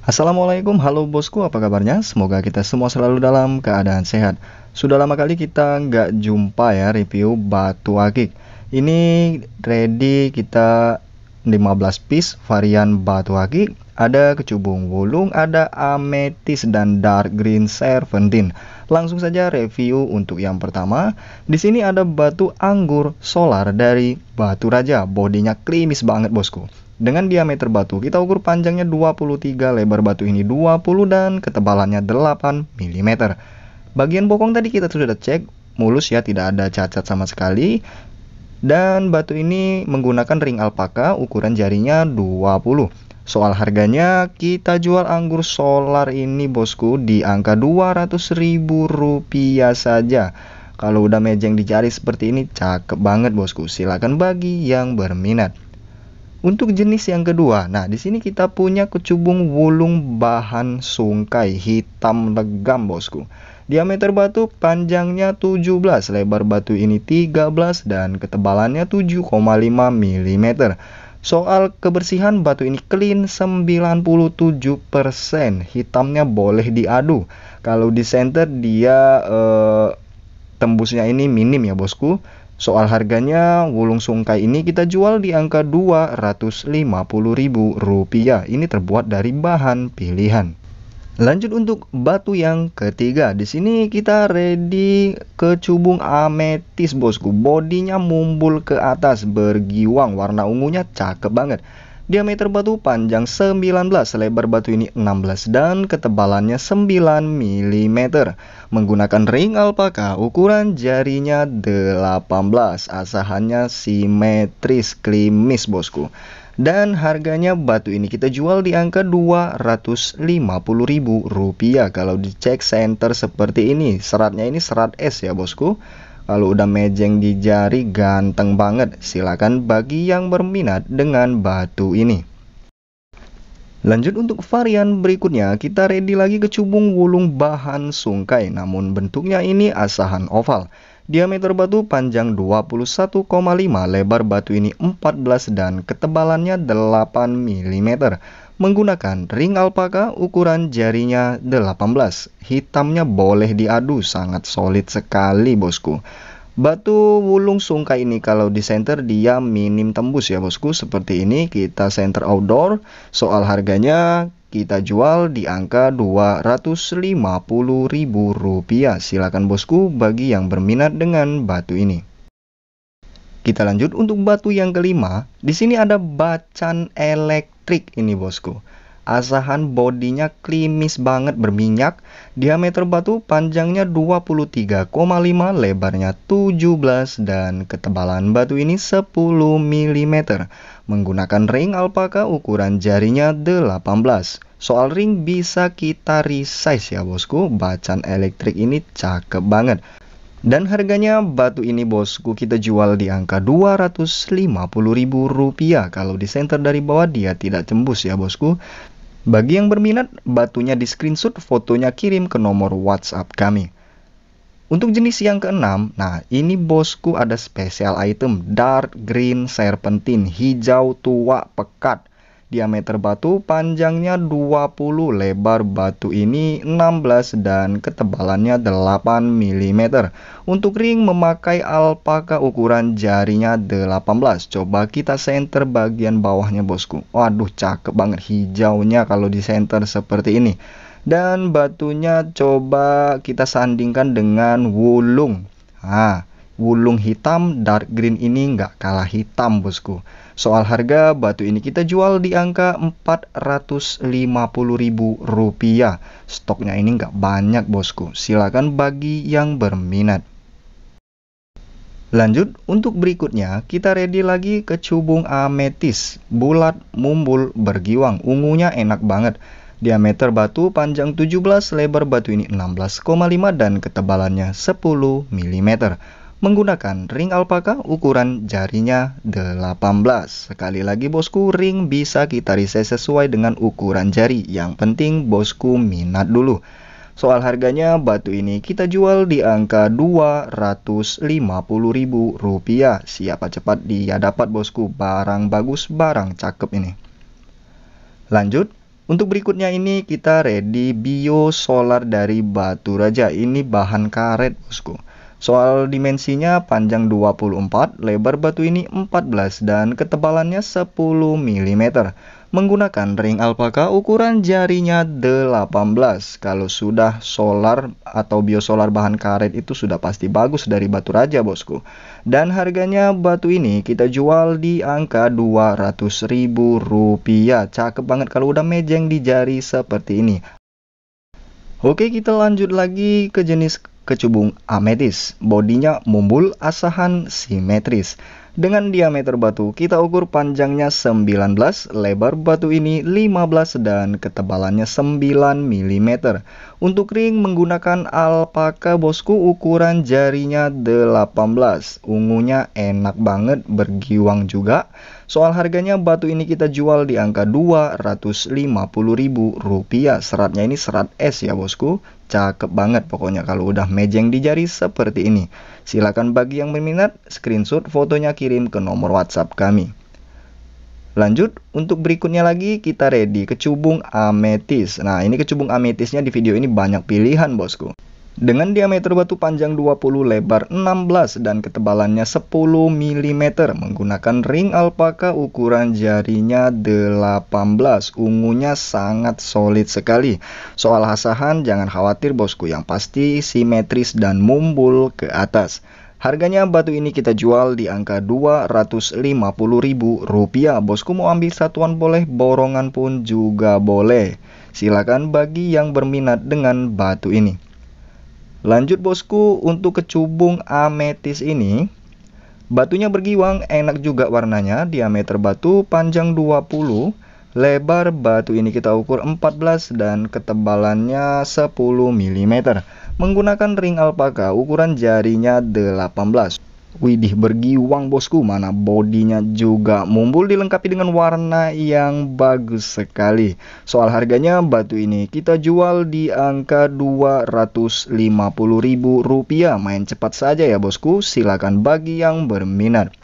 Assalamualaikum, halo bosku, apa kabarnya? Semoga kita semua selalu dalam keadaan sehat. Sudah lama kali kita nggak jumpa ya review batu akik. Ini ready kita 15 piece varian batu akik. Ada kecubung wulung, ada ametis dan dark green serpentine. Langsung saja review untuk yang pertama. Di sini ada batu anggur solar dari Batu Raja. Bodinya klimis banget bosku. Dengan diameter batu, kita ukur panjangnya 23, lebar batu ini 20 dan ketebalannya 8 mm. Bagian bokong tadi kita sudah cek, mulus ya, tidak ada cacat sama sekali. Dan batu ini menggunakan ring alpaka, ukuran jarinya 20. Soal harganya, kita jual anggur solar ini bosku di angka 200.000 rupiah saja. Kalau udah mejeng di jari seperti ini, cakep banget bosku. Silahkan bagi yang berminat. Untuk jenis yang kedua, nah di sini kita punya kecubung wulung bahan sungkai hitam legam bosku. Diameter batu panjangnya 17, lebar batu ini 13 dan ketebalannya 7,5 mm. Soal kebersihan batu ini clean 97%, hitamnya boleh diadu. Kalau di center dia eh, tembusnya ini minim ya bosku. Soal harganya, wulung sungkai ini kita jual di angka Rp250.000. Ini terbuat dari bahan pilihan. Lanjut untuk batu yang ketiga. Di sini kita ready ke cubung ametis bosku. Bodinya mumbul ke atas bergiwang, warna ungunya cakep banget. Diameter batu panjang 19, lebar batu ini 16 dan ketebalannya 9 mm. Menggunakan ring alpaka, ukuran jarinya 18, asahannya simetris klimis bosku. Dan harganya batu ini kita jual di angka Rp250.000 kalau dicek center seperti ini. Seratnya ini serat S ya bosku. Kalau udah mejeng di jari ganteng banget, silakan bagi yang berminat dengan batu ini. Lanjut untuk varian berikutnya, kita ready lagi ke cubung wulung bahan sungkai, namun bentuknya ini asahan oval. Diameter batu panjang 21,5, lebar batu ini 14 dan ketebalannya 8 mm. Menggunakan ring alpaka ukuran jarinya 18. Hitamnya boleh diadu, sangat solid sekali bosku. Batu wulung sungkai ini kalau di center dia minim tembus ya bosku Seperti ini kita center outdoor Soal harganya kita jual di angka Rp250.000. Silakan bosku bagi yang berminat dengan batu ini. Kita lanjut untuk batu yang kelima. Di sini ada bacan elektrik ini bosku. Asahan bodinya klimis banget berminyak, diameter batu panjangnya 23,5, lebarnya 17 dan ketebalan batu ini 10 mm menggunakan ring alpaka ukuran jarinya 18. Soal ring bisa kita resize ya bosku, bacaan elektrik ini cakep banget. Dan harganya batu ini bosku kita jual di angka Rp250.000 kalau di center dari bawah dia tidak tembus ya bosku. Bagi yang berminat, batunya di screenshot fotonya kirim ke nomor WhatsApp kami. Untuk jenis yang keenam, nah ini bosku ada spesial item dark green serpentine hijau tua pekat. Diameter batu panjangnya 20, lebar batu ini 16 dan ketebalannya 8 mm. Untuk ring memakai alpaka ukuran jarinya 18. Coba kita center bagian bawahnya bosku. Waduh cakep banget hijaunya kalau di center seperti ini. Dan batunya coba kita sandingkan dengan wulung. Ah, Wulung hitam dark green ini nggak kalah hitam bosku. Soal harga batu ini kita jual di angka Rp450.000. Stoknya ini nggak banyak bosku. Silakan bagi yang berminat. Lanjut, untuk berikutnya kita ready lagi ke cubung ametis, bulat, mumbul, bergiwang, ungunya enak banget. Diameter batu panjang 17, lebar batu ini 16,5 dan ketebalannya 10 mm menggunakan ring alpaka ukuran jarinya 18. Sekali lagi bosku, ring bisa kita resize sesuai dengan ukuran jari. Yang penting bosku minat dulu. Soal harganya, batu ini kita jual di angka rp rupiah. Siapa cepat dia dapat bosku, barang bagus, barang cakep ini. Lanjut, untuk berikutnya ini kita ready bio solar dari batu raja. Ini bahan karet bosku. Soal dimensinya panjang 24, lebar batu ini 14 dan ketebalannya 10 mm. Menggunakan ring alpaka ukuran jarinya 18. Kalau sudah solar atau biosolar bahan karet itu sudah pasti bagus dari batu raja bosku. Dan harganya batu ini kita jual di angka 200 ribu rupiah. Cakep banget kalau udah mejeng di jari seperti ini. Oke kita lanjut lagi ke jenis kecubung ametis. Bodinya mumbul asahan simetris. Dengan diameter batu, kita ukur panjangnya 19, lebar batu ini 15 dan ketebalannya 9 mm. Untuk ring menggunakan alpaka bosku ukuran jarinya 18. Ungunya enak banget, bergiwang juga. Soal harganya batu ini kita jual di angka rp rupiah Seratnya ini serat es ya bosku. Cakep banget pokoknya kalau udah mejeng di jari seperti ini. Silakan bagi yang berminat, screenshot fotonya kirim ke nomor WhatsApp kami. Lanjut, untuk berikutnya lagi kita ready kecubung ametis. Nah, ini kecubung ametisnya di video ini banyak pilihan, bosku dengan diameter batu panjang 20, lebar 16, dan ketebalannya 10 mm menggunakan ring alpaka ukuran jarinya 18. Ungunya sangat solid sekali. Soal hasahan jangan khawatir bosku yang pasti simetris dan mumbul ke atas. Harganya batu ini kita jual di angka Rp250.000. Bosku mau ambil satuan boleh, borongan pun juga boleh. Silakan bagi yang berminat dengan batu ini. Lanjut bosku, untuk kecubung ametis ini Batunya bergiwang, enak juga warnanya Diameter batu panjang 20 Lebar batu ini kita ukur 14 dan ketebalannya 10 mm Menggunakan ring alpaka ukuran jarinya 18 Widih bergiwang bosku mana bodinya juga mumbul dilengkapi dengan warna yang bagus sekali Soal harganya batu ini kita jual di angka Rp250.000 Main cepat saja ya bosku silakan bagi yang berminat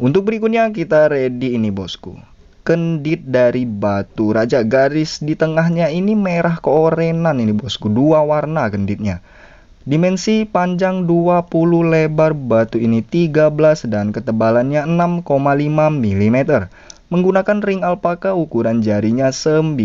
Untuk berikutnya kita ready ini bosku kendit dari batu raja garis di tengahnya ini merah keorenan ini bosku dua warna kenditnya Dimensi panjang 20 lebar batu ini 13 dan ketebalannya 6,5 mm. Menggunakan ring alpaka ukuran jarinya 19.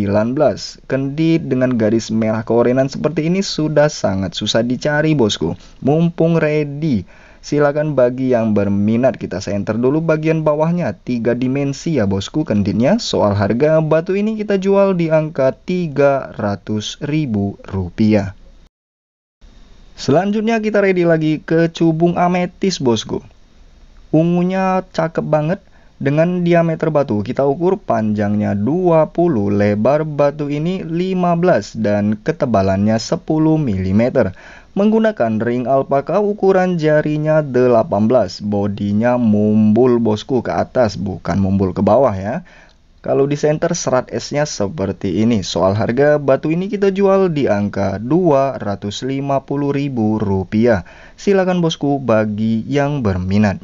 Kendi dengan garis merah korenan seperti ini sudah sangat susah dicari bosku. Mumpung ready. Silakan bagi yang berminat kita center dulu bagian bawahnya 3 dimensi ya bosku Kendinya Soal harga batu ini kita jual di angka 300 ribu rupiah. Selanjutnya kita ready lagi ke cubung ametis bosku. Ungunya cakep banget dengan diameter batu. Kita ukur panjangnya 20, lebar batu ini 15 dan ketebalannya 10 mm. Menggunakan ring alpaka ukuran jarinya 18, bodinya mumbul bosku ke atas bukan mumbul ke bawah ya. Kalau di center serat esnya seperti ini. Soal harga batu ini kita jual di angka rp rupiah. Silakan bosku bagi yang berminat.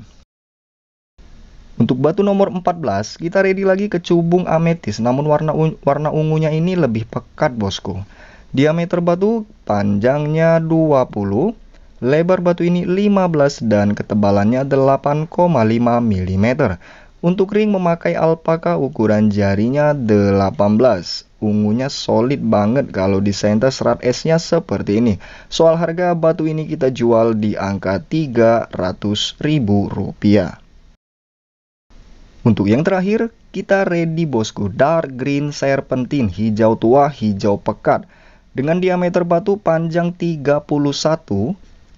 Untuk batu nomor 14, kita ready lagi ke cubung ametis, namun warna warna ungunya ini lebih pekat, Bosku. Diameter batu panjangnya 20, lebar batu ini 15 dan ketebalannya 8,5 mm. Untuk ring memakai alpaka ukuran jarinya 18 ungunya solid banget kalau di center serat esnya seperti ini. Soal harga batu ini kita jual di angka 300 ribu rupiah. Untuk yang terakhir, kita ready bosku dark green serpentine hijau tua hijau pekat dengan diameter batu panjang 31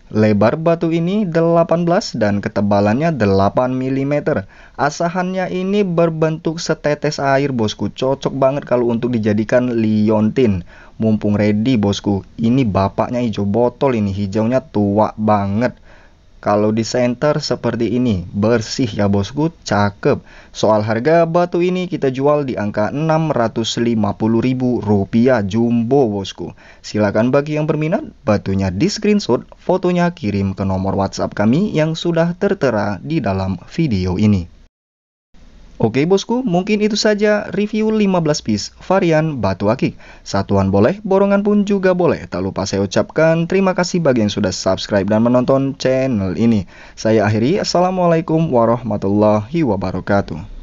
Lebar batu ini 18 dan ketebalannya 8 mm. Asahannya ini berbentuk setetes air bosku. Cocok banget kalau untuk dijadikan liontin. Mumpung ready bosku. Ini bapaknya hijau botol ini. Hijaunya tua banget. Kalau di center seperti ini, bersih ya bosku, cakep. Soal harga batu ini kita jual di angka Rp650.000 jumbo bosku. Silakan bagi yang berminat, batunya di screenshot, fotonya kirim ke nomor WhatsApp kami yang sudah tertera di dalam video ini. Oke bosku, mungkin itu saja review 15 piece varian batu akik. Satuan boleh, borongan pun juga boleh. Tak lupa saya ucapkan terima kasih bagi yang sudah subscribe dan menonton channel ini. Saya akhiri, Assalamualaikum warahmatullahi wabarakatuh.